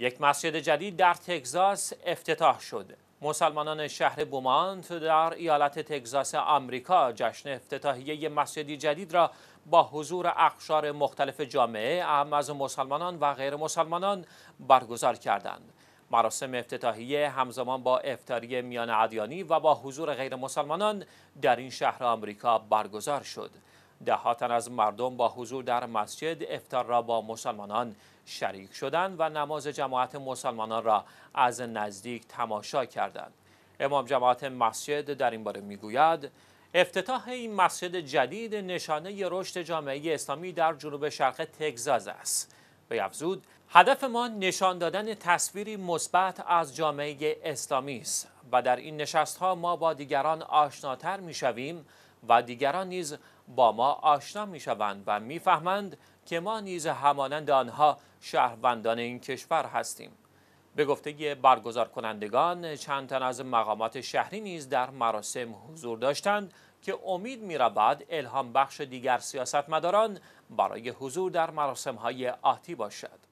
یک مسجد جدید در تگزاس افتتاح شد. مسلمانان شهر بومانت در ایالت تگزاس آمریکا جشن افتتاحیه مسجدی جدید را با حضور اقشار مختلف جامعه اهم از مسلمانان و غیر مسلمانان برگزار کردند. مراسم افتتاحیه همزمان با افتاری میان ادیانی و با حضور غیر مسلمانان در این شهر آمریکا برگزار شد. دهاتن از مردم با حضور در مسجد افتار را با مسلمانان شریک شدند و نماز جماعت مسلمانان را از نزدیک تماشا کردند امام جماعت مسجد در این باره میگوید افتتاح این مسجد جدید نشانه رشد جامعه اسلامی در جنوب شرق تگزاس است به افزود هدف ما نشان دادن تصویری مثبت از جامعه اسلامی است و در این نشست ها ما با دیگران آشناتر می شویم و دیگران نیز با ما آشنا میشوند و میفهمند که ما نیز همانند آنها شهروندان این کشور هستیم به گفته برگزار کنندگان چند تن از مقامات شهری نیز در مراسم حضور داشتند که امید می رود الهام بخش دیگر سیاستمداران برای حضور در مراسم های آتی باشد